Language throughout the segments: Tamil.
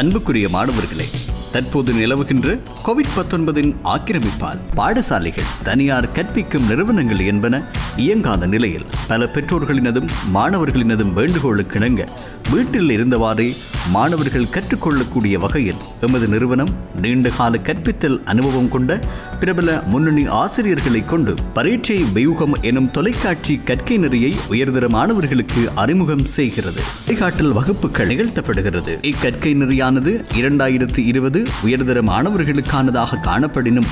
அன்புக்குரிய மாணவர்களே தற்போது நிலவுகின்ற கோவிட் பத்தொன்பதின் ஆக்கிரமிப்பால் பாடசாலைகள் தனியார் கற்பிக்கும் நிறுவனங்கள் என்பன இயங்காத நிலையில் பல பெற்றோர்களினதும் மாணவர்களினதும் வேண்டுகோளுக்கிணங்க வீட்டில் இருந்தவாறே மாணவர்கள் கற்றுக்கொள்ளக்கூடிய வகையில் எமது நிறுவனம் நீண்டகால கற்பித்தல் அனுபவம் கொண்ட பிரபல முன்னணி ஆசிரியர்களை கொண்டு பரீட்சை வியூகம் எனும் தொலைக்காட்சி கற்கை நெறியை உயர்தர மாணவர்களுக்கு அறிமுகம் செய்கிறது வழிகாட்டல் வகுப்புகள் நிகழ்த்தப்படுகிறது இக்கற்கை நெறியானது இரண்டாயிரத்தி இருபது உயர்தர மாணவர்களுக்கானதாக காணப்படினும்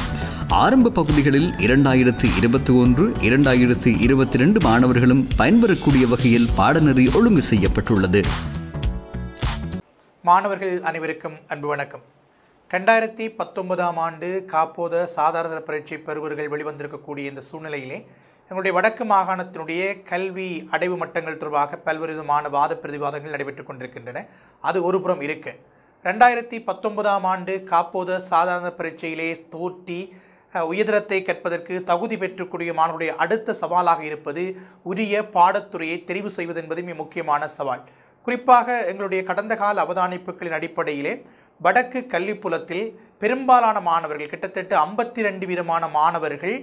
ஆரம்ப பகுதிகளில் இரண்டாயிரத்தி இருபத்தி ஒன்று இரண்டாயிரத்தி இருபத்தி ரெண்டு மாணவர்களும் பயன்பெறக்கூடிய வகையில் பாடநெறி ஒழுங்கு செய்யப்பட்டுள்ளது மாணவர்கள் அனைவருக்கும் அன்பு வணக்கம் ரெண்டாயிரத்தி பத்தொன்பதாம் ஆண்டு காப்போத சாதாரண பரீட்சை பெறுவர்கள் வெளிவந்திருக்கக்கூடிய இந்த சூழ்நிலையிலே எங்களுடைய வடக்கு மாகாணத்தினுடைய கல்வி அடைவு மட்டங்கள் தொடர்பாக பல்வேறு விதமான வாத பிரதிவாதங்கள் நடைபெற்று கொண்டிருக்கின்றன அது ஒருபுறம் இருக்கு ரெண்டாயிரத்தி பத்தொன்பதாம் ஆண்டு காப்போத சாதாரண பரீட்சையிலே தோற்றி உயர்தரத்தை கற்பதற்கு தகுதி பெற்றுக்கூடிய மாணவருடைய அடுத்த சவாலாக இருப்பது உரிய பாடத்துறையை தெரிவு செய்வது என்பது மிக முக்கியமான சவால் குறிப்பாக எங்களுடைய கடந்த கால அவதானிப்புகளின் அடிப்படையிலே வடக்கு கல்விப்புலத்தில் பெரும்பாலான மாணவர்கள் கிட்டத்தட்ட ஐம்பத்தி ரெண்டு வீதமான மாணவர்கள்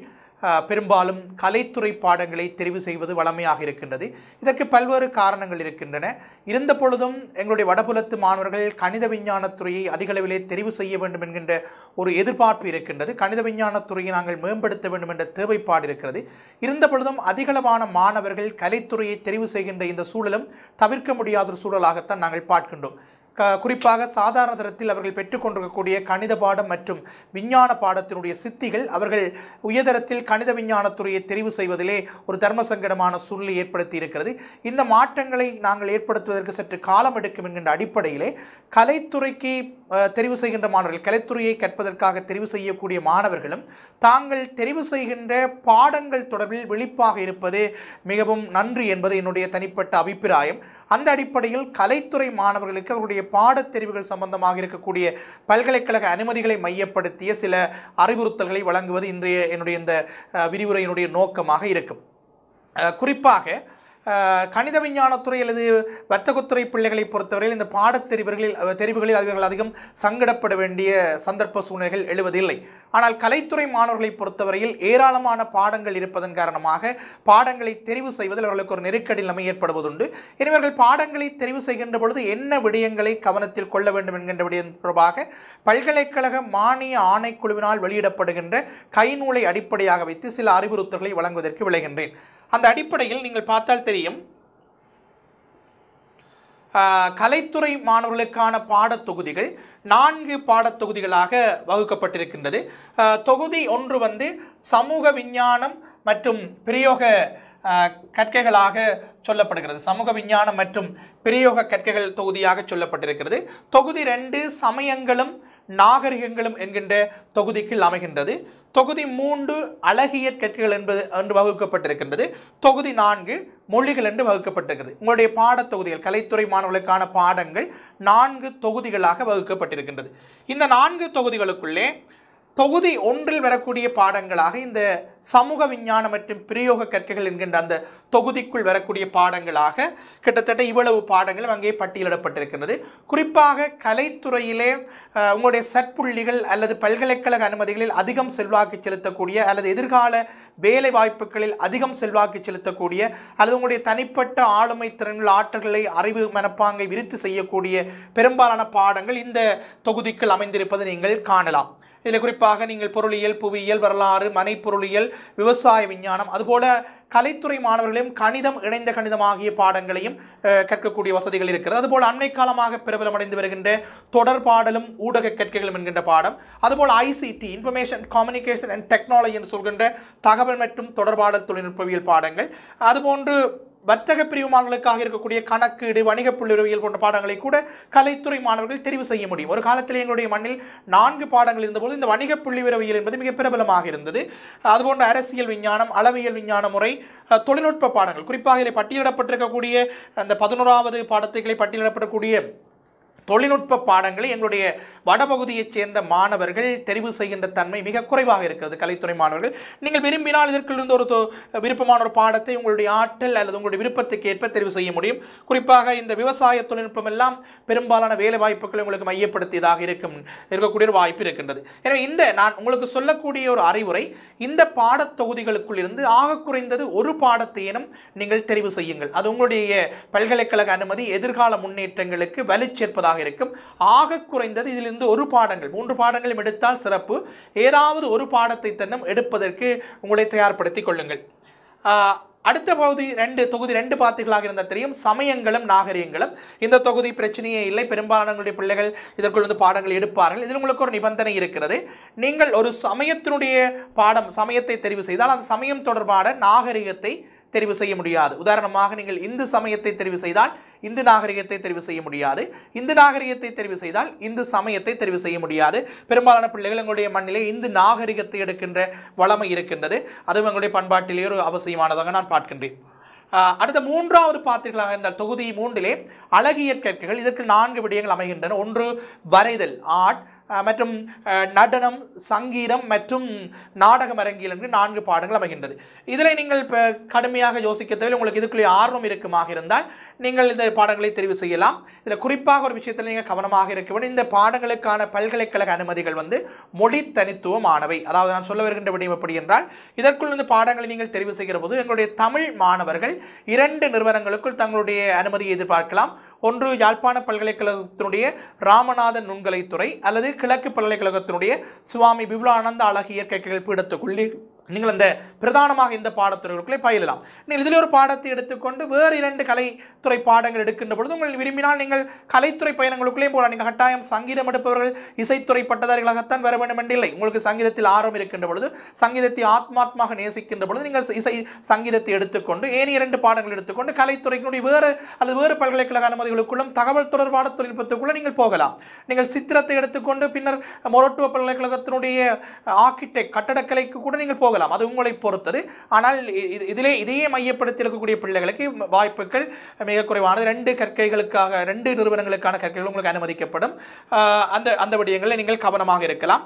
பெரும்பாலும் கலைத்துறை பாடங்களை தெரிவு செய்வது வளமையாக இருக்கின்றது இதற்கு பல்வேறு காரணங்கள் இருக்கின்றன இருந்த பொழுதும் எங்களுடைய வடபுலத்து மாணவர்கள் கணித விஞ்ஞானத்துறையை அதிகளவிலே தெரிவு செய்ய வேண்டும் என்கின்ற ஒரு எதிர்பார்ப்பு இருக்கின்றது கணித விஞ்ஞானத்துறையை நாங்கள் மேம்படுத்த வேண்டும் என்ற தேவைப்பாடு இருக்கிறது இருந்த பொழுதும் அதிகளவான மாணவர்கள் கலைத்துறையை தெரிவு செய்கின்ற இந்த சூழலும் தவிர்க்க முடியாத ஒரு சூழலாகத்தான் நாங்கள் பார்க்கின்றோம் குறிப்பாக சாதாரண தரத்தில் அவர்கள் பெற்றுக்கொண்டிருக்கக்கூடிய கணித பாடம் மற்றும் விஞ்ஞான பாடத்தினுடைய சித்திகள் அவர்கள் உயர்தரத்தில் கணித விஞ்ஞானத்துறையை தெரிவு செய்வதிலே ஒரு தர்ம சங்கடமான சூழ்நிலை ஏற்படுத்தி இருக்கிறது இந்த மாற்றங்களை நாங்கள் ஏற்படுத்துவதற்கு சற்று காலம் எடுக்கும் என்கின்ற அடிப்படையிலே கலைத்துறைக்கு தெரிவு செய்கின்ற மாணவர்கள் கலைத்துறையை கற்பதற்காக தெரிவு செய்யக்கூடிய மாணவர்களும் தாங்கள் தெரிவு செய்கின்ற பாடங்கள் தொடர்பில் விழிப்பாக இருப்பது மிகவும் நன்று என்பது என்னுடைய தனிப்பட்ட அபிப்பிராயம் அந்த அடிப்படையில் கலைத்துறை மாணவர்களுக்கு அவருடைய பாடத்தெரிவுகள் சம்பந்தமாக இருக்கக்கூடிய பல்கலைக்கழக அனுமதிகளை மையப்படுத்திய சில அறிவுறுத்தல்களை வழங்குவது இன்றைய என்னுடைய இந்த விரிவுரையினுடைய நோக்கமாக இருக்கும் குறிப்பாக கணித விஞ்ஞானத்துறை அல்லது வர்த்தகத்துறை பிள்ளைகளை பொறுத்தவரையில் இந்த பாடத்தெரிவுகளில் தெரிவுகளில் அவர்கள் அதிகம் சங்கடப்பட வேண்டிய சந்தர்ப்ப சூழ்நிலைகள் எழுவதில்லை ஆனால் கலைத்துறை மாணவர்களை பொறுத்தவரையில் ஏராளமான பாடங்கள் இருப்பதன் காரணமாக பாடங்களை தெரிவு செய்வதில் அவர்களுக்கு ஒரு நெருக்கடி நிலைமை ஏற்படுவதுண்டு எனவே பாடங்களை தெரிவு செய்கின்ற பொழுது என்ன விடயங்களை கவனத்தில் கொள்ள வேண்டும் என்கின்ற விடயம் தொடர்பாக பல்கலைக்கழக மானிய ஆணைக்குழுவினால் வெளியிடப்படுகின்ற கைநூலை அடிப்படையாக வைத்து சில அறிவுறுத்தல்களை வழங்குவதற்கு விளைகின்றேன் அந்த அடிப்படையில் நீங்கள் பார்த்தால் தெரியும் கலைத்துறை மாணவர்களுக்கான பாடத்தொகுதிகள் நான்கு பாடத்தொகுதிகளாக வகுக்கப்பட்டிருக்கின்றது தொகுதி ஒன்று வந்து சமூக விஞ்ஞானம் மற்றும் பிரயோக கற்கைகளாக சொல்லப்படுகிறது சமூக விஞ்ஞானம் மற்றும் பிரயோக கற்கைகள் தொகுதியாக சொல்லப்பட்டிருக்கிறது தொகுதி ரெண்டு சமயங்களும் நாகரிகங்களும் என்கின்ற தொகுதிக்குள் அமைகின்றது தொகுதி மூன்று அழகியற் கற்கள் என்பது என்று வகுக்கப்பட்டிருக்கின்றது தொகுதி நான்கு மொழிகள் என்று வகுக்கப்பட்டிருக்கிறது உங்களுடைய பாடத்தொகுதிகள் கலைத்துறை மாணவர்களுக்கான பாடங்கள் நான்கு தொகுதிகளாக வகுக்கப்பட்டிருக்கின்றது இந்த நான்கு தொகுதிகளுக்குள்ளே தொகுதி ஒன்றில் வரக்கூடிய பாடங்களாக இந்த சமூக விஞ்ஞானம் மற்றும் பிரயோக கற்கைகள் என்கின்ற அந்த தொகுதிக்குள் வரக்கூடிய பாடங்களாக கிட்டத்தட்ட இவ்வளவு பாடங்கள் அங்கே பட்டியலிடப்பட்டிருக்கிறது குறிப்பாக கலைத்துறையிலே உங்களுடைய சற்புள்ளிகள் அல்லது பல்கலைக்கழக அனுமதிகளில் அதிகம் செல்வாக்கு செலுத்தக்கூடிய அல்லது எதிர்கால வேலை வாய்ப்புகளில் அதிகம் செல்வாக்கு செலுத்தக்கூடிய அல்லது உங்களுடைய தனிப்பட்ட ஆளுமை திறன்கள் ஆற்றல்களை அறிவு மனப்பாங்கை விருத்தி செய்யக்கூடிய பெரும்பாலான பாடங்கள் இந்த தொகுதிக்குள் அமைந்திருப்பதை நீங்கள் காணலாம் இதில் குறிப்பாக நீங்கள் பொருளியல் புவியியல் வரலாறு மனைப்பொருளியல் விவசாய விஞ்ஞானம் அதுபோல் கலைத்துறை மாணவர்களையும் கணிதம் இணைந்த கணிதம் ஆகிய பாடங்களையும் கற்கக்கூடிய வசதிகள் இருக்கிறது அதுபோல் அண்மை காலமாக பிரபலமடைந்து வருகின்ற தொடர்பாடலும் ஊடக கற்கைகளும் என்கின்ற பாடம் அதுபோல் ICT information communication and technology என்று சொல்கின்ற தகவல் மற்றும் தொடர்பாடல் தொழில்நுட்பவியல் பாடங்கள் அதுபோன்று வர்த்தக மாணவர்களுக்காக இருக்கக்கூடிய கணக்கீடு வணிக புள்ளிவியல் போன்ற பாடங்களை கூட கலைத்துறை மாணவர்கள் தெரிவு செய்ய முடியும் ஒரு காலத்தில் எங்களுடைய மண்ணில் நான்கு பாடங்கள் இருந்தபோது இந்த வணிக புள்ளிவிரவியல் என்பது மிக பிரபலமாக இருந்தது அதுபோன்ற அரசியல் விஞ்ஞானம் அளவியல் விஞ்ஞான முறை தொழில்நுட்ப பாடங்கள் குறிப்பாக இதில் பட்டியலிடப்பட்டிருக்கக்கூடிய அந்த பதினோராவது பாடத்துக்களை பட்டியலிடப்படக்கூடிய தொழில்நுட்ப பாடங்களை எங்களுடைய வடபகுதியைச் சேர்ந்த மாணவர்கள் தெரிவு செய்கின்ற தன்மை மிக குறைவாக இருக்கிறது கலைத்துறை மாணவர்கள் நீங்கள் விரும்பினால் இதற்கிலிருந்து ஒரு விருப்பமான ஒரு பாடத்தை உங்களுடைய ஆற்றல் அல்லது உங்களுடைய விருப்பத்துக்கு ஏற்ப தெரிவு செய்ய முடியும் குறிப்பாக இந்த விவசாய தொழில்நுட்பம் எல்லாம் பெரும்பாலான வேலை வாய்ப்புகளை உங்களுக்கு மையப்படுத்தியதாக இருக்கும் இருக்கக்கூடிய ஒரு வாய்ப்பு இருக்கின்றது எனவே இந்த நான் உங்களுக்கு சொல்லக்கூடிய ஒரு அறிவுரை இந்த பாடத்தொகுதிகளுக்குள் இருந்து ஆக குறைந்தது ஒரு பாடத்தையினும் நீங்கள் தெரிவு செய்யுங்கள் அது உங்களுடைய பல்கலைக்கழக அனுமதி எதிர்கால முன்னேற்றங்களுக்கு வலுச்சேர்ப்பதாக இருக்கும் ஆக குறைந்தது இதிலிருந்து ஒரு பாடங்கள் மூன்று பாடங்களும் எடுத்தால் சிறப்பு ஏதாவது ஒரு பாடத்தை தன்னும் எடுப்பதற்கு உங்களை தயார்படுத்திக் கொள்ளுங்கள் அடுத்த பகுதி ரெண்டு தொகுதி ரெண்டு பாத்திகளாக இருந்தால் தெரியும் சமயங்களும் நாகரிகங்களும் இந்த தொகுதி பிரச்சனையே இல்லை பெரும்பாலானவங்களுடைய பிள்ளைகள் இதற்குள் வந்து பாடங்கள் எடுப்பார்கள் இதில் உங்களுக்கு ஒரு நிபந்தனை இருக்கிறது நீங்கள் ஒரு சமயத்தினுடைய பாடம் சமயத்தை தெரிவு செய்தால் அந்த சமயம் தொடர்பான நாகரிகத்தை தெரிவு செய்ய முடியாது உதாரணமாக நீங்கள் இந்து சமயத்தை தெரிவு செய்தால் இந்து நாகரிகத்தை தெரிவு செய்ய முடியாது இந்து நாகரிகத்தை தெரிவு செய்தால் இந்து சமயத்தை தெரிவு செய்ய முடியாது பெரும்பாலான பிள்ளைகள் எங்களுடைய மண்ணிலே இந்து நாகரிகத்தை எடுக்கின்ற வளமை இருக்கின்றது அதுவும் எங்களுடைய பண்பாட்டிலே ஒரு அவசியமானதாக நான் பார்க்கின்றேன் அடுத்த மூன்றாவது பார்த்தீர்களாக இருந்தால் தொகுதி மூன்றிலே அழகியற் கற்கைகள் இதற்கு நான்கு விடயங்கள் அமைகின்றன ஒன்று வரைதல் ஆர்ட் மற்றும் நடனம் சங்கீதம் மற்றும் நாடகம் அரங்கியல் என்று நான்கு பாடங்கள் அமைகின்றது இதில் நீங்கள் இப்போ கடுமையாக யோசிக்க உங்களுக்கு இதுக்குள்ளே ஆர்வம் இருக்குமாக இருந்தால் நீங்கள் இந்த பாடங்களை தெரிவு செய்யலாம் இதில் குறிப்பாக ஒரு விஷயத்தில் நீங்கள் கவனமாக இருக்க வேண்டும் இந்த பாடங்களுக்கான பல்கலைக்கழக அனுமதிகள் வந்து மொழி தனித்துவமானவை அதாவது நான் சொல்ல வருகின்ற விடயம் எப்படி என்றால் இதற்குள் இந்த பாடங்களை நீங்கள் தெரிவு செய்கிற போது எங்களுடைய தமிழ் மாணவர்கள் இரண்டு நிறுவனங்களுக்குள் தங்களுடைய அனுமதியை எதிர்பார்க்கலாம் ஒன்று யாழ்ப்பாண பல்கலைக்கழகத்தினுடைய ராமநாத நுண்கலைத்துறை அல்லது கிழக்கு பல்கலைக்கழகத்தினுடைய சுவாமி விபுலானந்த அழகிய இயற்கைகள் பீடத்துக்குள்ளே நீங்கள் அந்த பிரதானமாக இந்த பாடத்துறைகளுக்குள்ளே பயிலலாம் நீங்கள் இதில் ஒரு பாடத்தை எடுத்துக்கொண்டு வேறு இரண்டு கலைத்துறை பாடங்கள் எடுக்கின்ற பொழுது உங்கள் விரும்பினால் நீங்கள் கலைத்துறை பயணங்களுக்குள்ளேயும் போகலாம் நீங்கள் கட்டாயம் சங்கீதம் எடுப்பவர்கள் இசைத்துறை பட்டதாரிகளாகத்தான் வர வேண்டும் இல்லை உங்களுக்கு சங்கீதத்தில் ஆர்வம் இருக்கின்ற பொழுது சங்கீதத்தை ஆத்மாத்மாக நேசிக்கின்ற பொழுது நீங்கள் இசை சங்கீதத்தை எடுத்துக்கொண்டு ஏனி இரண்டு பாடங்கள் எடுத்துக்கொண்டு கலைத்துறையினுடைய வேறு அல்லது வேறு பல்கலைக்கழக அனுமதிகளுக்குள்ளும் தகவல் தொடர்பான தொழில்நுட்பத்துக்குள்ளே நீங்கள் போகலாம் நீங்கள் சித்திரத்தை எடுத்துக்கொண்டு பின்னர் மொரட்டுவ பல்கலைக்கழகத்தினுடைய ஆர்கிடெக்ட் கட்டடக்கலைக்கு கூட நீங்கள் போகலாம் போகலாம் அது உங்களை பொறுத்தது ஆனால் இதிலே இதையே மையப்படுத்தி இருக்கக்கூடிய பிள்ளைகளுக்கு வாய்ப்புகள் மிக குறைவானது ரெண்டு கற்கைகளுக்காக ரெண்டு நிறுவனங்களுக்கான கற்கைகள் உங்களுக்கு அனுமதிக்கப்படும் அந்த அந்த விடயங்களில் நீங்கள் கவனமாக இருக்கலாம்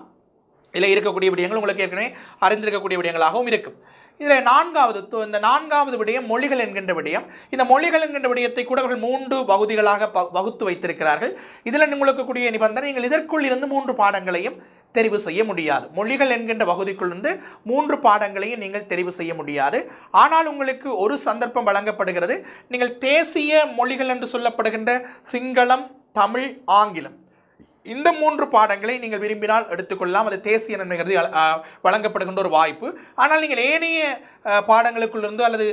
இல்லை இருக்கக்கூடிய விடயங்கள் உங்களுக்கு ஏற்கனவே அறிந்திருக்கக்கூடிய விடயங்களாகவும் இருக்கும் இதில் நான்காவது இந்த நான்காவது விடயம் மொழிகள் என்கின்ற விடயம் இந்த மொழிகள் என்கின்ற விடயத்தை கூட அவர்கள் மூன்று பகுதிகளாக வகுத்து வைத்திருக்கிறார்கள் இதில் உங்களுக்கு கூடிய நிபந்தனை நீங்கள் இதற்குள் இருந்து மூன்று பாடங்களையும் தெரிவு செய்ய முடியாது மொழிகள் என்கின்ற பகுதிக்குள்ளிருந்து மூன்று பாடங்களையும் நீங்கள் தெரிவு செய்ய முடியாது ஆனால் உங்களுக்கு ஒரு சந்தர்ப்பம் வழங்கப்படுகிறது நீங்கள் தேசிய மொழிகள் என்று சொல்லப்படுகின்ற சிங்களம் தமிழ் ஆங்கிலம் இந்த மூன்று பாடங்களை நீங்கள் விரும்பினால் எடுத்துக்கொள்ளலாம் அது தேசிய நன்மை கருதி வழங்கப்படுகின்ற ஒரு வாய்ப்பு ஆனால் நீங்கள் ஏனைய பாடங்களுக்குள்ளிருந்து அல்லது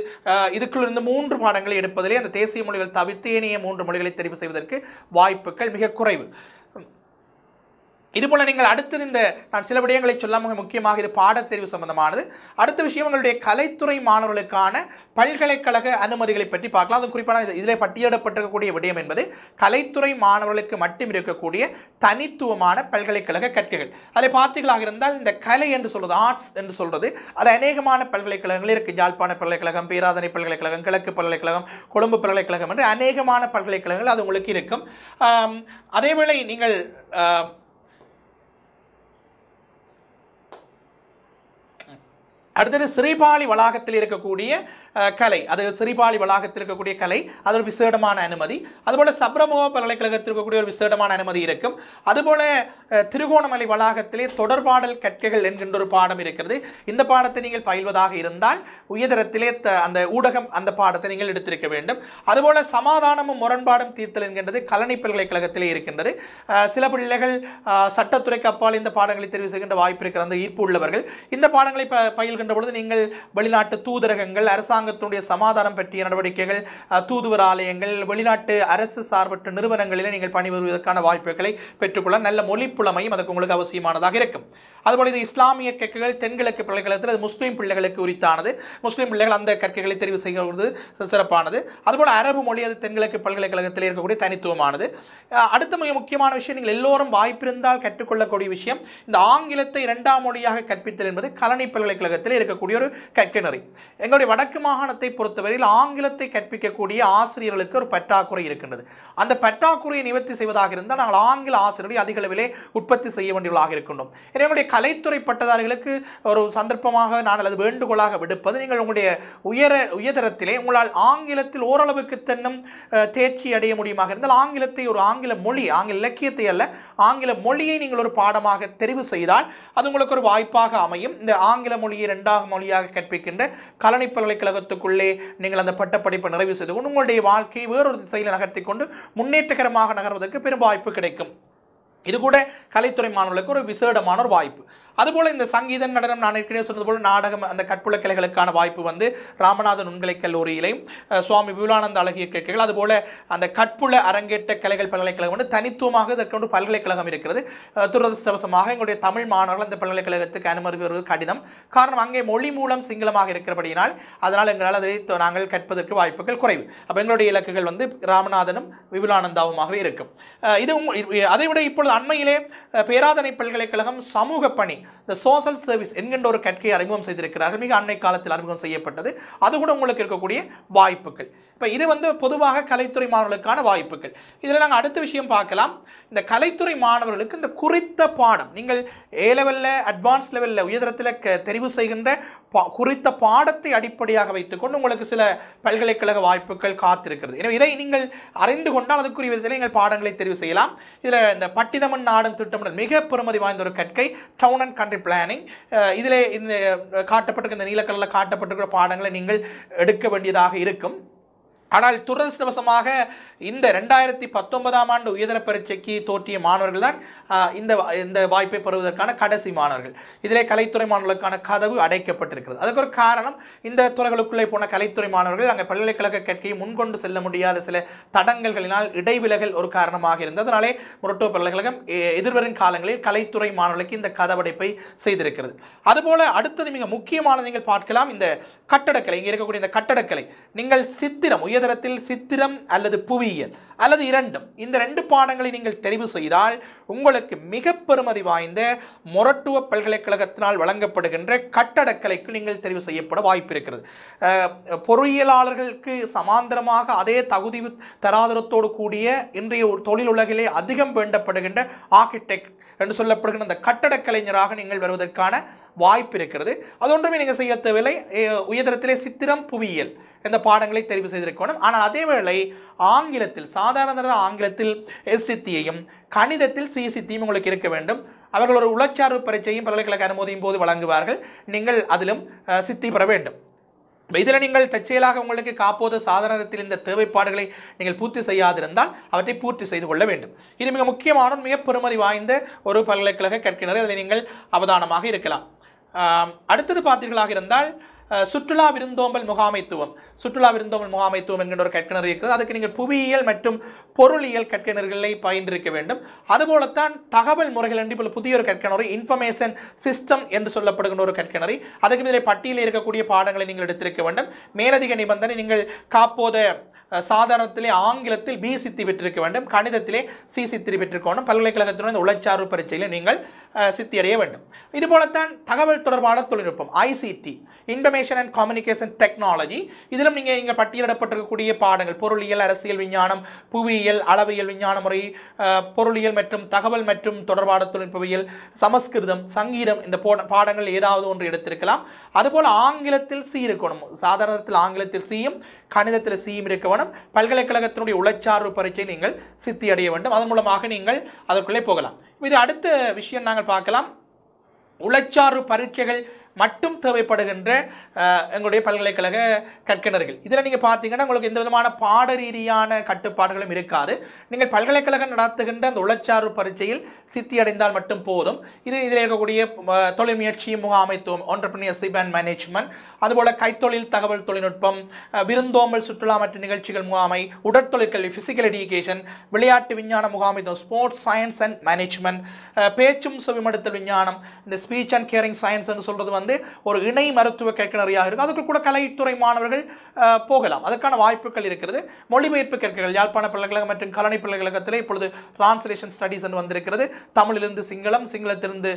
இதுக்குள்ளிருந்து மூன்று பாடங்களை எடுப்பதிலே அந்த தேசிய மொழிகள் தவிர்த்து ஏனைய மூன்று மொழிகளை தெரிவு செய்வதற்கு வாய்ப்புகள் மிக குறைவு இதுபோல் நீங்கள் அடுத்தது இந்த நான் சில விடயங்களை சொல்ல முக்கியமாக இது பாடத்தெரிவு சம்பந்தமானது அடுத்த விஷயம் உங்களுடைய கலைத்துறை மாணவர்களுக்கான பல்கலைக்கழக அனுமதிகளை பற்றி பார்க்கலாம் அது குறிப்பான இதில் பட்டியலிடப்பட்டிருக்கக்கூடிய விடயம் என்பது கலைத்துறை மாணவர்களுக்கு மட்டும் இருக்கக்கூடிய தனித்துவமான பல்கலைக்கழக கற்கைகள் அதை பார்த்தீங்களாக இருந்தால் இந்த கலை என்று சொல்வது ஆர்ட்ஸ் என்று சொல்வது அது அநேகமான பல்கலைக்கழகங்கள் இருக்குது ஜாழ்ப்பாண பல்கலைக்கழகம் பேராதனை பல்கலைக்கழகம் கிழக்கு பல்கலைக்கழகம் கொழும்பு பல்கலைக்கழகம் என்று அநேகமான பல்கலைக்கழகங்கள் அது உங்களுக்கு இருக்கும் அதேவேளை நீங்கள் அடுத்தது ஸ்ரீபாளி வளாகத்தில் இருக்கக்கூடிய கலை அது சிறிபாளி வளாகத்தில் இருக்கக்கூடிய கலை அது ஒரு விசேடமான அனுமதி அதுபோல் சப்ரமோக பல்கலைக்கழகத்தில் இருக்கக்கூடிய ஒரு விசேடமான அனுமதி இருக்கும் அதுபோல் திருகோணமலை வளாகத்திலே தொடர்பாடல் கற்கைகள் என்கின்ற ஒரு பாடம் இருக்கிறது இந்த பாடத்தை நீங்கள் பயில்வதாக இருந்தால் உயர்தரத்திலே அந்த ஊடகம் அந்த பாடத்தை நீங்கள் எடுத்திருக்க வேண்டும் அதுபோல் சமாதானமும் முரண்பாடும் தீர்த்தல் என்கின்றது கலனி பல்கலைக்கழகத்திலே இருக்கின்றது சில பிள்ளைகள் சட்டத்துறைக்கு அப்பால் இந்த பாடங்களை தெரிவு செய்கின்ற வாய்ப்பு இருக்கிற அந்த ஈர்ப்பு உள்ளவர்கள் இந்த பாடங்களை ப பயில்கின்ற பொழுது நீங்கள் வெளிநாட்டு தூதரகங்கள் அரசாங்க அரசாங்கத்தினுடைய சமாதானம் பற்றிய நடவடிக்கைகள் தூதுவர் ஆலயங்கள் வெளிநாட்டு அரசு சார்பற்ற நிறுவனங்களிலே நீங்கள் பணிபுரிவதற்கான வாய்ப்புகளை பெற்றுக்கொள்ள நல்ல மொழி புலமையும் அதுக்கு உங்களுக்கு அவசியமானதாக இருக்கும் அதுபோல் இது இஸ்லாமிய கற்கைகள் தென்கிழக்கு பல்கலைக்கழகத்தில் அது முஸ்லீம் பிள்ளைகளுக்கு உரித்தானது முஸ்லீம் பிள்ளைகள் அந்த கற்கைகளை தெரிவு செய்கிறது சிறப்பானது அதுபோல் அரபு மொழி அது தென்கிழக்கு பல்கலைக்கழகத்தில் இருக்கக்கூடிய தனித்துவமானது அடுத்த மிக முக்கியமான விஷயம் நீங்கள் எல்லோரும் வாய்ப்பிருந்தால் கற்றுக்கொள்ளக்கூடிய விஷயம் இந்த ஆங்கிலத்தை இரண்டாம் மொழியாக கற்பித்தல் என்பது கலனி பல்கலைக்கழகத்தில் இருக்கக்கூடிய ஒரு கற்கை நெறி எங்களுடைய வடக்கு மாகாணத்தை பொறுத்தவரையில் ஆங்கிலத்தை கற்பிக்கக்கூடிய ஆசிரியர்களுக்கு ஒரு பற்றாக்குறை இருக்கின்றது அந்த பற்றாக்குறையை நிவர்த்தி செய்வதாக இருந்தால் நாங்கள் ஆங்கில ஆசிரியர்களை அதிக அளவிலே உற்பத்தி செய்ய வேண்டியவர்களாக இருக்கின்றோம் எனவே உங்களுடைய கலைத்துறை பட்டதாரிகளுக்கு ஒரு சந்தர்ப்பமாக நான் அல்லது வேண்டுகோளாக விடுப்பது நீங்கள் உங்களுடைய உயர உயர்தரத்திலே உங்களால் ஆங்கிலத்தில் ஓரளவுக்கு தென்னும் தேர்ச்சி அடைய முடியுமாக இருந்தால் ஆங்கிலத்தை ஒரு ஆங்கில மொழி ஆங்கில இலக்கியத்தை அல்ல ஆங்கில மொழியை நீங்கள் ஒரு பாடமாக தெரிவு செய்தால் அது உங்களுக்கு ஒரு வாய்ப்பாக அமையும் இந்த ஆங்கில மொழியை இரண்டாம் மொழியாக கற்பிக்கின்ற கலனி பல்கலைக்கழக குடும்பத்துக்குள்ளே நீங்கள் அந்த பட்டப்படிப்பை நிறைவு செய்து கொண்டு உங்களுடைய வாழ்க்கையை வேறொரு திசையில் நகர்த்தி கொண்டு முன்னேற்றகரமாக நகர்வதற்கு பெரும் வாய்ப்பு கிடைக்கும் இது கூட கலைத்துறை மாணவர்களுக்கு ஒரு விசேடமான ஒரு வாய்ப்பு அதுபோல் இந்த சங்கீதம் நடனம் நான் ஏற்கனவே சொன்னது போல் நாடகம் அந்த கட்புல கிளைகளுக்கான வாய்ப்பு வந்து ராமநாதன் நுண்கலை கல்லூரியிலையும் சுவாமி விபுலானந்த அழகிய கேட்கைகள் அதுபோல் அந்த கட்புல அரங்கேற்ற கலைகள் பல்கலைக்கழகம் வந்து தனித்துவமாக இதற்கு ஒரு பல்கலைக்கழகம் இருக்கிறது துரதிருஷ்டவசமாக எங்களுடைய தமிழ் மாணவர்கள் அந்த பல்கலைக்கழகத்துக்கு அனுமதி பெறுவது கடினம் காரணம் அங்கே மொழி மூலம் சிங்களமாக இருக்கிறபடியினால் அதனால் எங்களால் அதை நாங்கள் கற்பதற்கு வாய்ப்புகள் குறைவு அப்போ எங்களுடைய இலக்குகள் வந்து ராமநாதனும் விபுலானந்தாவுமாகவே இருக்கும் இது அதை விட இப்பொழுது அண்மையிலே பேராதனை பல்கலைக்கழகம் சமூக பணி இந்த சோஷியல் சர்வீஸ் என்கின்ற ஒரு கற்கையை அறிமுகம் செய்திருக்கிறார்கள் மிக அண்மை காலத்தில் அறிமுகம் செய்யப்பட்டது அது கூட உங்களுக்கு இருக்கக்கூடிய வாய்ப்புகள் இப்போ இது வந்து பொதுவாக கலைத்துறை மாணவர்களுக்கான வாய்ப்புகள் இதில் நாங்கள் அடுத்த விஷயம் பார்க்கலாம் இந்த கலைத்துறை மாணவர்களுக்கு இந்த குறித்த பாடம் நீங்கள் ஏ லெவலில் அட்வான்ஸ் லெவலில் உயர்தரத்தில் க தெரிவு செய்கின்ற பா குறித்த பாடத்தை அடிப்படையாக வைத்துக்கொண்டு உங்களுக்கு சில பல்கலைக்கழக வாய்ப்புகள் காத்திருக்கிறது எனவே இதை நீங்கள் அறிந்து கொண்டால் அதுக்குரிய விதத்தில் நீங்கள் பாடங்களை தெரிவு செய்யலாம் இதில் இந்த பட்டிதமன் நாடும் திட்டமிடல் மிக பெருமதி வாய்ந்த ஒரு கற்கை டவுன் அண்ட் மாற்றி பிளானிங் இதில் இந்த காட்டப்பட்டிருக்க இந்த நீலக்கல்லில் காட்டப்பட்டிருக்கிற பாடங்களை நீங்கள் எடுக்க வேண்டியதாக இருக்கும் ஆனால் துரதிருஷ்டவசமாக இந்த ரெண்டாயிரத்தி பத்தொன்பதாம் ஆண்டு உயர்தர பரீட்சைக்கு தோற்றிய மாணவர்கள் தான் இந்த இந்த வாய்ப்பை பெறுவதற்கான கடைசி மாணவர்கள் இதிலே கலைத்துறை மாணவர்களுக்கான கதவு அடைக்கப்பட்டிருக்கிறது அதுக்கு ஒரு காரணம் இந்த துறைகளுக்குள்ளே போன கலைத்துறை மாணவர்கள் அங்கே பல்கலைக்கழக கற்கையை முன்கொண்டு செல்ல முடியாத சில தடங்கல்களினால் இடைவிலகல் ஒரு காரணமாக இருந்தது அதனாலே முரட்டோ பல்கலைக்கழகம் எதிர்வரும் காலங்களில் கலைத்துறை மாணவர்களுக்கு இந்த கதவடைப்பை செய்திருக்கிறது அதுபோல அடுத்தது மிக முக்கியமான நீங்கள் பார்க்கலாம் இந்த கட்டடக்கலை இங்கே இருக்கக்கூடிய இந்த கட்டடக்கலை நீங்கள் சித்திரம் உயர் வேதரத்தில் சித்திரம் அல்லது புவியியல் அல்லது இரண்டும் இந்த ரெண்டு பாடங்களை நீங்கள் தெரிவு செய்தால் உங்களுக்கு மிக பெருமதி வாய்ந்த மொரட்டுவ பல்கலைக்கழகத்தினால் வழங்கப்படுகின்ற கட்டடக்கலைக்கு நீங்கள் தெரிவு செய்யப்பட வாய்ப்பு இருக்கிறது பொறியியலாளர்களுக்கு சமாந்தரமாக அதே தகுதி தராதரத்தோடு கூடிய இன்றைய ஒரு தொழில் உலகிலே அதிகம் வேண்டப்படுகின்ற ஆர்கிடெக்ட் என்று சொல்லப்படுகின்ற அந்த கட்டடக் கலைஞராக நீங்கள் வருவதற்கான வாய்ப்பு இருக்கிறது அது ஒன்றுமே நீங்கள் செய்ய தேவையில்லை உயர்தரத்திலே சித்திரம் புவியியல் இந்த பாடங்களை தெரிவு செய்திருக்கணும் ஆனால் அதேவேளை ஆங்கிலத்தில் சாதாரண ஆங்கிலத்தில் எஸ் சித்தியையும் கணிதத்தில் சி சித்தியும் உங்களுக்கு இருக்க வேண்டும் அவர்கள் ஒரு உளச்சார்பு பரீட்சையும் பல்கலைக்கழக அனுமதியும் போது வழங்குவார்கள் நீங்கள் அதிலும் சித்தி பெற வேண்டும் இதில் நீங்கள் தற்செயலாக உங்களுக்கு காப்போது சாதாரணத்தில் இந்த தேவைப்பாடுகளை நீங்கள் பூர்த்தி செய்யாதிருந்தால் அவற்றை பூர்த்தி செய்து கொள்ள வேண்டும் இது மிக முக்கியமான மிக பெருமதி வாய்ந்த ஒரு பல்கலைக்கழக கற்கினர் அதில் நீங்கள் அவதானமாக இருக்கலாம் அடுத்தது பார்த்தீர்களாக இருந்தால் சுற்றுலா விருந்தோம்பல் முகாமைத்துவம் சுற்றுலா விருந்தோம்பல் முகாமைத்துவம் என்கின்ற ஒரு கற்கனர் இருக்கிறது அதுக்கு நீங்கள் புவியியல் மற்றும் பொருளியல் கற்கனர்களை பயின்றிருக்க வேண்டும் அதுபோலத்தான் தகவல் முறைகள் என்று இப்போ புதிய ஒரு கற்கிணறு இன்ஃபர்மேஷன் சிஸ்டம் என்று சொல்லப்படுகின்ற ஒரு கற்கிணறு அதுக்கு இதில் பட்டியலில் இருக்கக்கூடிய பாடங்களை நீங்கள் எடுத்திருக்க வேண்டும் மேலதிக நிபந்தனை நீங்கள் காப்போத சாதாரணத்திலே ஆங்கிலத்தில் பி சித்தி பெற்றிருக்க வேண்டும் கணிதத்திலே சி சித்திரி பெற்றிருக்க வேண்டும் பல்கலைக்கழகத்தினுடைய உளச்சார்பு பரீட்சையில் நீங்கள் சித்தியடைய வேண்டும் இதுபோலத்தான் தகவல் தொடர்பான தொழில்நுட்பம் ICT information and communication technology இதிலும் நீங்கள் இங்கே பட்டியலிடப்பட்டிருக்கக்கூடிய பாடங்கள் பொருளியல் அரசியல் விஞ்ஞானம் புவியியல் அளவியல் விஞ்ஞான முறை பொருளியல் மற்றும் தகவல் மற்றும் தொடர்பான தொழில்நுட்பவியல் சமஸ்கிருதம் சங்கீதம் இந்த பாடங்கள் ஏதாவது ஒன்று எடுத்திருக்கலாம் அதுபோல் ஆங்கிலத்தில் சி இருக்கணும் சாதாரணத்தில் ஆங்கிலத்தில் சியும் கணிதத்தில் சியும் இருக்க வேணும் பல்கலைக்கழகத்தினுடைய உளச்சார்பு பரீட்சை நீங்கள் சித்தி அடைய வேண்டும் அதன் மூலமாக நீங்கள் அதற்குள்ளே போகலாம் இது அடுத்த விஷயம் நாங்கள் பார்க்கலாம் உளச்சாறு பரீட்சைகள் மட்டும் தேவைப்படுகின்ற எங்களுடைய பல்கலைக்கழக கற்கிணர்கள் இதில் நீங்கள் பார்த்தீங்கன்னா உங்களுக்கு எந்த விதமான பாட ரீதியான கட்டுப்பாடுகளும் இருக்காது நீங்கள் பல்கலைக்கழகம் நடத்துகின்ற அந்த உளச்சார்பு பரீட்சையில் சித்தி அடைந்தால் மட்டும் போதும் இது இதில் இருக்கக்கூடிய தொழில் முயற்சி முகாமைத்துவம் ஆண்டர்பிரினியர்ஷிப் அண்ட் மேனேஜ்மெண்ட் அதுபோல் கைத்தொழில் தகவல் தொழில்நுட்பம் விருந்தோம்பல் சுற்றுலா மற்றும் நிகழ்ச்சிகள் முகாமை உடற்தொழிற்கல்வி ஃபிசிக்கல் எஜுகேஷன் விளையாட்டு விஞ்ஞான முகாமைத்துவம் ஸ்போர்ட்ஸ் சயின்ஸ் அண்ட் மேனேஜ்மெண்ட் பேச்சும் செவிமடுத்தல் விஞ்ஞானம் இந்த ஸ்பீச் அண்ட் கேரிங் சயின்ஸ் சொல்கிறது வந்து வந்து ஒரு இணை மருத்துவ கேட்கினரியாக இருக்கும் அதுக்கு கூட கலைத்துறை மாணவர்கள் போகலாம் அதற்கான வாய்ப்புகள் இருக்கிறது மொழிபெயர்ப்பு கேட்கர்கள் யாழ்ப்பாண பல்கலைக்கழகம் மற்றும் கலனை பல்கலைக்கழகத்தில் இப்பொழுது டிரான்ஸ்லேஷன் ஸ்டடிஸ் என்று வந்திருக்கிறது தமிழிலிருந்து சிங்களம் சிங்களத்திலிருந்து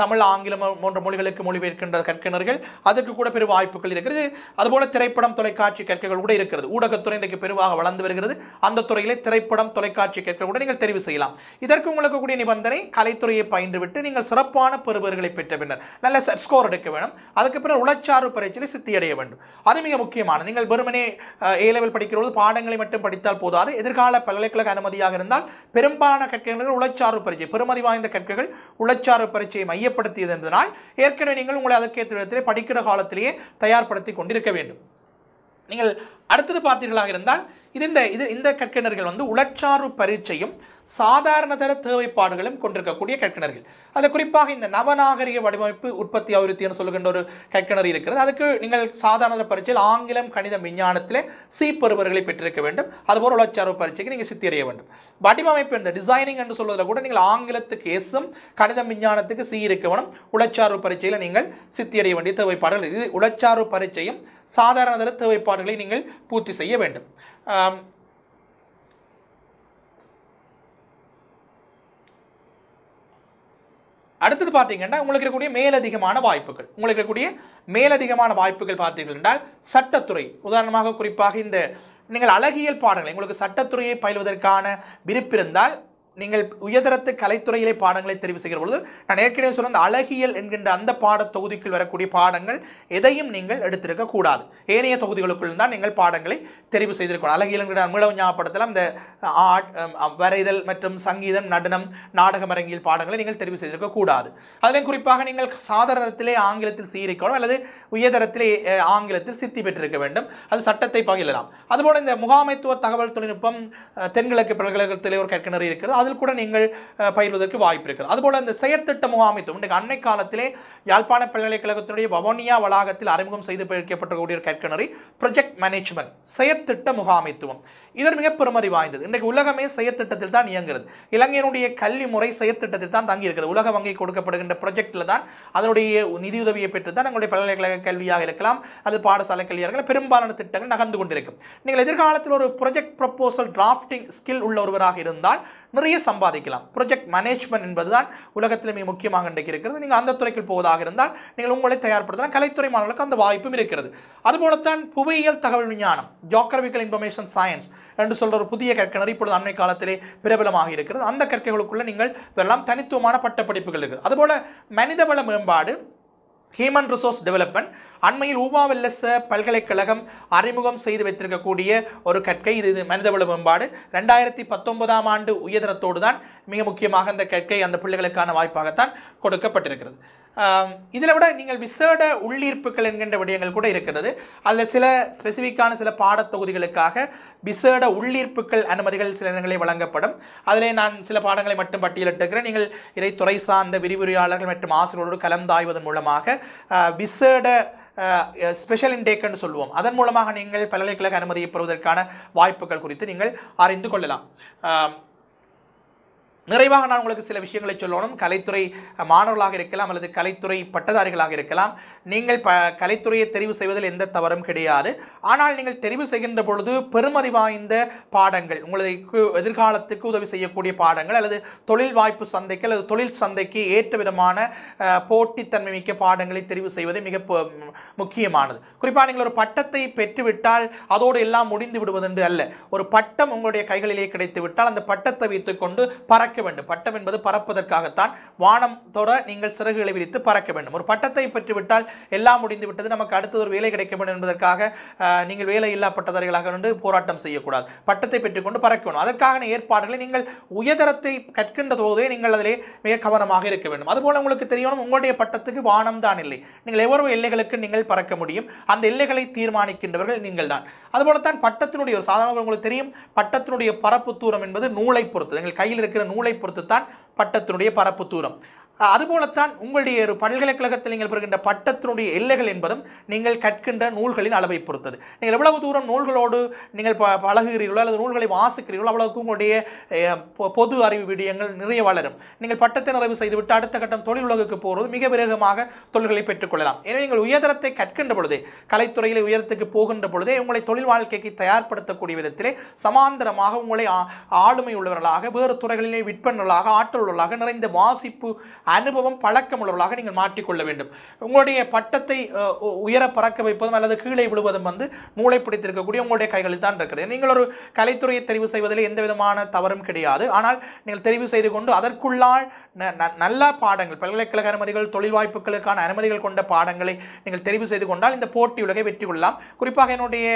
தமிழ் ஆங்கிலம் போன்ற மொழிகளுக்கு மொழிபெயர்க்கின்ற கற்கினர்கள் அதற்கு கூட பெரும் வாய்ப்புகள் இருக்கிறது அதுபோல திரைப்படம் தொலைக்காட்சி கேட்கர்கள் கூட இருக்கிறது ஊடகத்துறை இன்றைக்கு பெருவாக வளர்ந்து வருகிறது அந்த துறையிலே திரைப்படம் தொலைக்காட்சி கேட்கல் கூட நீங்கள் தெரிவு செய்யலாம் இதற்கு உங்களுக்கு கூடிய நிபந்தனை கலைத்துறையை பயின்றுவிட்டு நீங்கள் சிறப்பான பெறுபவர்களை பெற்ற பின்னர் நல்ல ஸ்கோர் எடுக்க இருக்க வேண்டும் அதுக்கு பிறகு உளச்சாறு பரீட்சையில் சித்தியடைய வேண்டும் அது மிக முக்கியமான நீங்கள் வெறுமனே ஏ லெவல் படிக்கிறபோது பாடங்களை மட்டும் படித்தால் போதாது எதிர்கால பல்கலைக்கழக அனுமதியாக இருந்தால் பெரும்பாலான கற்கைகள் உளச்சாறு பரீட்சை பெருமதி வாய்ந்த கற்கைகள் உளச்சாறு பரீட்சையை மையப்படுத்தியது என்பதனால் ஏற்கனவே நீங்கள் உங்களை அதற்கேற்ற இடத்திலே படிக்கிற காலத்திலேயே தயார்படுத்தி கொண்டிருக்க வேண்டும் நீங்கள் அடுத்தது பார்த்தீர்களாக இருந்தால் இது இந்த இது இந்த கற்கிணர்கள் வந்து உளச்சார்வு பரீட்சையும் சாதாரணதர தேவைப்பாடுகளும் கொண்டிருக்கக்கூடிய கற்கிணர்கள் அது குறிப்பாக இந்த நவநாகரிக வடிவமைப்பு உற்பத்தி அபிவிருத்தின்னு சொல்லுகின்ற ஒரு கற்கிணறு இருக்கிறது அதுக்கு நீங்கள் சாதாரண பரீட்சையில் ஆங்கிலம் கணித விஞ்ஞானத்தில் சி பெறுபவர்களை பெற்றிருக்க வேண்டும் அதுபோல் உளச்சார்வு பரீட்சைக்கு நீங்கள் சித்தியறிய வேண்டும் வடிவமைப்பு இந்த டிசைனிங் என்று சொல்வதில் கூட நீங்கள் ஆங்கிலத்துக்கு எஸ்ஸும் கணித விஞ்ஞானத்துக்கு சி இருக்க வேணும் உளச்சார்பு பரீட்சையில் நீங்கள் சித்தியறிய வேண்டிய தேவைப்பாடுகள் இது உளச்சார்வு பரீட்சையும் சாதாரணதர தேவைப்பாடுகளை நீங்கள் பூர்த்தி செய்ய வேண்டும் அடுத்தது பார்த்தீங்கன்னா உங்களுக்கு இருக்கக்கூடிய மேலதிகமான வாய்ப்புகள் உங்களுக்கு இருக்கக்கூடிய மேலதிகமான வாய்ப்புகள் பார்த்தீர்கள் என்றால் சட்டத்துறை உதாரணமாக குறிப்பாக இந்த நீங்கள் அழகியல் பாடங்களை உங்களுக்கு சட்டத்துறையை பயில்வதற்கான விருப்பிருந்தால் நீங்கள் உயர்தரத்து கலைத்துறையிலே பாடங்களை தெரிவு செய்கிற பொழுது நான் ஏற்கனவே சொன்ன அழகியல் என்கின்ற அந்த பாட தொகுதிக்குள் வரக்கூடிய பாடங்கள் எதையும் நீங்கள் எடுத்திருக்க கூடாது ஏனைய தொகுதிகளுக்குள் தான் நீங்கள் பாடங்களை தெரிவு செய்திருக்கணும் அழகியல் என்கிற மீளவ ஞாபகப்படுத்தலாம் இந்த ஆர்ட் வரைதல் மற்றும் சங்கீதம் நடனம் நாடகம் அரங்கியல் பாடங்களை நீங்கள் தெரிவு செய்திருக்க கூடாது அதிலும் குறிப்பாக நீங்கள் சாதாரணத்திலே ஆங்கிலத்தில் சீரிக்கணும் அல்லது உயர்தரத்திலே ஆங்கிலத்தில் சித்தி பெற்றிருக்க வேண்டும் அது சட்டத்தை பகிரலாம் அதுபோல் இந்த முகாமைத்துவ தகவல் தொழில்நுட்பம் தென்கிழக்கு பல்கலைக்கழகத்திலே ஒரு கற்கனறி இருக்கிறது அதில் கூட நீங்கள் பயிர்வதற்கு வாய்ப்பு இருக்கிறது அதுபோல் இந்த செயற்திட்ட முகாமைத்துவம் இன்றைக்கு அன்னை காலத்திலே யாழ்ப்பாண பல்கலைக்கழகத்தினுடைய வவோனியா வளாகத்தில் அறிமுகம் செய்து வைக்கப்பட்டக்கூடிய ஒரு கற்கனறி ப்ரொஜெக்ட் மேனேஜ்மெண்ட் செயற்திட்ட முகாமைத்துவம் இதன் மிக பெருமதி வாய்ந்தது இன்றைக்கு உலகமே செயற்திட்டத்தில் தான் இயங்குகிறது இலங்கையினுடைய கல்வி முறை செயற்திட்டத்தில் தான் தங்கியிருக்கிறது உலக வங்கி கொடுக்கப்படுகின்ற ப்ரொஜெக்டில் தான் அதனுடைய நிதியுதவியை பெற்று தான் எங்களுடைய பல்கலைக்கழக கல்வியாக இருக்கலாம் அது பாடசாலை கல்வியாக இருக்கலாம் பெரும்பாலான திட்டங்கள் நகர்ந்து கொண்டிருக்கும் நீங்கள் எதிர்காலத்தில் ஒரு ப்ரொஜெக்ட் ப்ரப்போசல் டிராஃப்டிங் ஸ்கில் உள்ள ஒருவராக இருந்தால் நிறைய சம்பாதிக்கலாம் ப்ரொஜெக்ட் மேனேஜ்மெண்ட் என்பது தான் உலகத்தில் மிக முக்கியமாக இன்றைக்கு இருக்கிறது நீங்கள் அந்த துறைக்கு போவதாக இருந்தால் நீங்கள் உங்களை தயார்படுத்தலாம் கலைத்துறை மாணவர்களுக்கு அந்த வாய்ப்பும் இருக்கிறது அதுபோலத்தான் புவியியல் தகவல் விஞ்ஞானம் ஜோக்கரவிக்கல் இன்ஃபர்மேஷன் சயின்ஸ் என்று சொல்கிற ஒரு புதிய கற்கை இப்பொழுது அண்மை காலத்திலே பிரபலமாக இருக்கிறது அந்த கற்கைகளுக்குள்ளே நீங்கள் வரலாம் தனித்துவமான பட்டப்படிப்புகள் இருக்குது அதுபோல் மனிதவள மேம்பாடு ஹியூமன் ரிசோர்ஸ் டெவலப்மெண்ட் அண்மையில் உமா பல்கலைக்கழகம் அறிமுகம் செய்து வைத்திருக்கக்கூடிய ஒரு கற்கை இது மனிதவள மேம்பாடு ரெண்டாயிரத்தி பத்தொன்பதாம் ஆண்டு உயர்தரத்தோடு தான் மிக முக்கியமாக அந்த கற்கை அந்த பிள்ளைகளுக்கான வாய்ப்பாகத்தான் கொடுக்கப்பட்டிருக்கிறது இதில் விட நீங்கள் விசேட உள்ளீர்ப்புகள் என்கின்ற விடயங்கள் கூட இருக்கிறது அதில் சில ஸ்பெசிஃபிக்கான சில பாடத்தொகுதிகளுக்காக விசேட உள்ளீர்ப்புகள் அனுமதிகள் சில இடங்களில் வழங்கப்படும் அதிலே நான் சில பாடங்களை மட்டும் பட்டியலிட்டுக்கிறேன் நீங்கள் இதை துறை சார்ந்த விரிவுரையாளர்கள் மற்றும் ஆசிரியர்களோடு கலந்தாய்வதன் மூலமாக விசேட ஸ்பெஷல் இன்டேக்குன்னு சொல்லுவோம் அதன் மூலமாக நீங்கள் பல்கலைக்கழக அனுமதியை பெறுவதற்கான வாய்ப்புகள் குறித்து நீங்கள் அறிந்து கொள்ளலாம் நிறைவாக நான் உங்களுக்கு சில விஷயங்களை சொல்லணும் கலைத்துறை மாணவர்களாக இருக்கலாம் அல்லது கலைத்துறை பட்டதாரிகளாக இருக்கலாம் நீங்கள் ப கலைத்துறையை தெரிவு செய்வதில் எந்த தவறும் கிடையாது ஆனால் நீங்கள் தெரிவு செய்கின்ற பொழுது பெருமதி வாய்ந்த பாடங்கள் உங்களுக்கு எதிர்காலத்துக்கு உதவி செய்யக்கூடிய பாடங்கள் அல்லது தொழில் வாய்ப்பு சந்தைக்கு அல்லது தொழில் சந்தைக்கு ஏற்ற விதமான போட்டித்தன்மை மிக்க பாடங்களை தெரிவு செய்வது மிக முக்கியமானது குறிப்பாக நீங்கள் ஒரு பட்டத்தை பெற்றுவிட்டால் அதோடு எல்லாம் முடிந்து விடுவதென்று அல்ல ஒரு பட்டம் உங்களுடைய கைகளிலே கிடைத்துவிட்டால் அந்த பட்டத்தை வைத்துக்கொண்டு பறக்க வேண்டும் பட்டம் என்பது பறப்பதற்காகத்தான் வானம் தொட நீங்கள் சிறகுகளை விரித்து பறக்க வேண்டும் ஒரு பட்டத்தை பெற்றுவிட்டால் எல்லாம் முடிந்து விட்டது நமக்கு அடுத்தது ஒரு வேலை கிடைக்க வேண்டும் என்பதற்காக நீங்கள் வேலையில்லா பட்டதாரிகளாக கொண்டு போராட்டம் செய்யக்கூடாது பட்டத்தை பெற்றுக்கொண்டு பறக்க அதற்கான ஏற்பாடுகளை நீங்கள் உயர்தரத்தை கற்கின்ற போதே நீங்கள் அதிலே மிக கவனமாக இருக்க வேண்டும் அதுபோல் உங்களுக்கு தெரியணும் உங்களுடைய பட்டத்துக்கு வானம் தான் இல்லை நீங்கள் எவ்வளவு எல்லைகளுக்கு நீங்கள் பறக்க முடியும் அந்த எல்லைகளை தீர்மானிக்கின்றவர்கள் நீங்கள் தான் அதுபோலத்தான் பட்டத்தினுடைய ஒரு சாதாரண உங்களுக்கு தெரியும் பட்டத்தினுடைய பரப்பு தூரம் என்பது நூலை பொறுத்து எங்கள் கையில் இருக்கிற நூலை பொறுத்து தான் பட்டத்தினுடைய பரப்பு தூரம் அதுபோலத்தான் உங்களுடைய ஒரு பல்கலைக்கழகத்தில் நீங்கள் பெறுகின்ற பட்டத்தினுடைய எல்லைகள் என்பதும் நீங்கள் கற்கின்ற நூல்களின் அளவை பொறுத்தது நீங்கள் எவ்வளவு தூரம் நூல்களோடு நீங்கள் ப பழகுகிறீர்களோ அல்லது நூல்களை வாசிக்கிறீர்களோ அவ்வளவுக்கு உங்களுடைய பொது அறிவு விடயங்கள் நிறைய வளரும் நீங்கள் பட்டத்தை நிறைவு செய்துவிட்டு அடுத்த கட்டம் தொழில் உலகுக்கு போகிறது மிக விரகமாக தொழில்களை பெற்றுக்கொள்ளலாம் எனவே நீங்கள் உயர்தரத்தை கற்கின்ற பொழுதே கலைத்துறையில் உயரத்துக்கு போகின்ற பொழுதே உங்களை தொழில் வாழ்க்கைக்கு தயார்படுத்தக்கூடிய விதத்திலே சமாந்தரமாக உங்களை ஆளுமை உள்ளவர்களாக வேறு துறைகளிலே விற்பனர்களாக ஆற்றல் உள்ளவர்களாக நிறைந்த வாசிப்பு அனுபவம் பழக்கம் உள்ளவர்களாக நீங்கள் மாற்றிக்கொள்ள வேண்டும் உங்களுடைய பட்டத்தை உயர பறக்க வைப்பதும் அல்லது கீழே விழுவதும் வந்து மூளை பிடித்திருக்கக்கூடிய உங்களுடைய கைகளில் தான் இருக்கிறது நீங்கள் ஒரு கலைத்துறையை தெரிவு செய்வதில் எந்த விதமான தவறும் கிடையாது ஆனால் நீங்கள் தெரிவு செய்து கொண்டு அதற்குள்ளால் நல்ல பாடங்கள் பல்கலைக்கழக அனுமதிகள் தொழில் வாய்ப்புகளுக்கான அனுமதிகள் கொண்ட பாடங்களை நீங்கள் தெரிவு செய்து கொண்டால் இந்த போட்டி உலகை வெற்றி கொள்ளலாம் குறிப்பாக என்னுடைய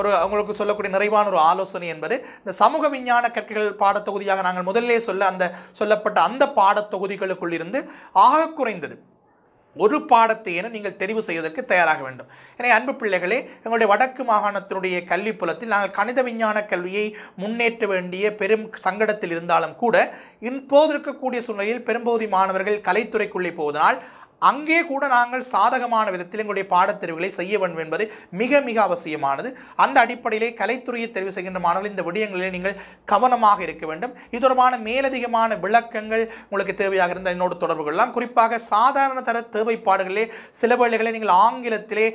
ஒரு உங்களுக்கு சொல்லக்கூடிய நிறைவான ஒரு ஆலோசனை என்பது இந்த சமூக விஞ்ஞான கற்கைகள் பாடத்தொகுதியாக நாங்கள் முதல்லே சொல்ல அந்த சொல்லப்பட்ட அந்த பாடத்தொகுதிகளுக்குள் இருந்து ஆக குறைந்தது ஒரு பாடத்தை என நீங்கள் தெரிவு செய்வதற்கு தயாராக வேண்டும் எனவே அன்பு பிள்ளைகளே எங்களுடைய வடக்கு மாகாணத்தினுடைய கல்விப்புலத்தில் நாங்கள் கணித விஞ்ஞான கல்வியை முன்னேற்ற வேண்டிய பெரும் சங்கடத்தில் இருந்தாலும் கூட இப்போது இருக்கக்கூடிய சூழ்நிலையில் பெரும்பகுதி மாணவர்கள் கலைத்துறைக்குள்ளே போவதனால் அங்கே கூட நாங்கள் சாதகமான விதத்தில் எங்களுடைய பாடத்தெரிவுகளை செய்ய வேண்டும் என்பது மிக மிக அவசியமானது அந்த அடிப்படையிலே கலைத்துறையை தெரிவு செய்கின்ற மாணவர்கள் இந்த விடயங்களிலே நீங்கள் கவனமாக இருக்க வேண்டும் இது தொடர்பான மேலதிகமான விளக்கங்கள் உங்களுக்கு தேவையாக இருந்த என்னோடு தொடர்பு கொள்ளலாம் குறிப்பாக சாதாரண தர தேவைப்பாடுகளிலே சில வேளைகளை நீங்கள் ஆங்கிலத்திலே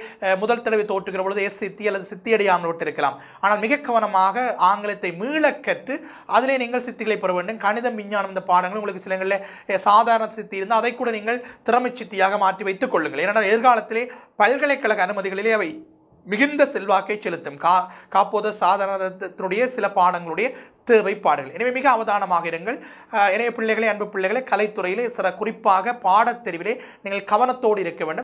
முதல் தடவை தோற்றுகிற பொழுது எஸ் சித்தி அல்லது சித்தியடையாமல் விட்டிருக்கலாம் ஆனால் மிக கவனமாக ஆங்கிலத்தை மீளக்கற்று அதிலே நீங்கள் சித்திகளை பெற வேண்டும் கணிதம் விஞ்ஞானம் இந்த பாடங்கள் உங்களுக்கு சிலங்களில் சாதாரண சித்தி இருந்தால் அதை கூட நீங்கள் திறமை நிதியாக மாற்றி வைத்துக் கொள்ளுங்கள் ஏனென்றால் எதிர்காலத்திலே பல்கலைக்கழக அனுமதிகளிலே அவை மிகுந்த செல்வாக்கை செலுத்தும் கா காப்போத சாதாரணத்தினுடைய சில பாடங்களுடைய தேவைப்பாடுகள் எனவே மிக அவதானமாக இருங்கள் இணைய பிள்ளைகளை அன்பு பிள்ளைகளை கலைத்துறையிலே சிற குறிப்பாக பாடத்தெரிவிலே நீங்கள் கவனத்தோடு இருக்க வேண்டும்